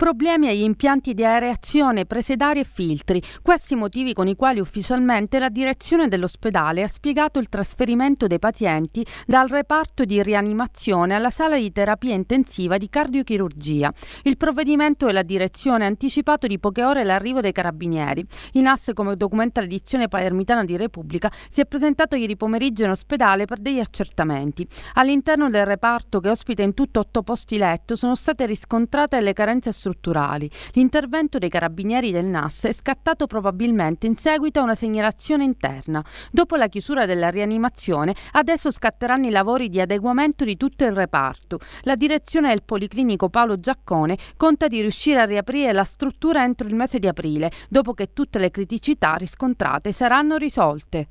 problemi agli impianti di aereazione, prese d'aria e filtri, questi motivi con i quali ufficialmente la direzione dell'ospedale ha spiegato il trasferimento dei pazienti dal reparto di rianimazione alla sala di terapia intensiva di cardiochirurgia. Il provvedimento della direzione ha anticipato di poche ore l'arrivo dei carabinieri. In asse, come documenta l'edizione palermitana di Repubblica, si è presentato ieri pomeriggio in ospedale per degli accertamenti. All'interno del reparto, che ospita in tutto otto posti letto, sono state riscontrate le carenze assolute strutturali. L'intervento dei carabinieri del NAS è scattato probabilmente in seguito a una segnalazione interna. Dopo la chiusura della rianimazione, adesso scatteranno i lavori di adeguamento di tutto il reparto. La direzione del Policlinico Paolo Giaccone conta di riuscire a riaprire la struttura entro il mese di aprile, dopo che tutte le criticità riscontrate saranno risolte.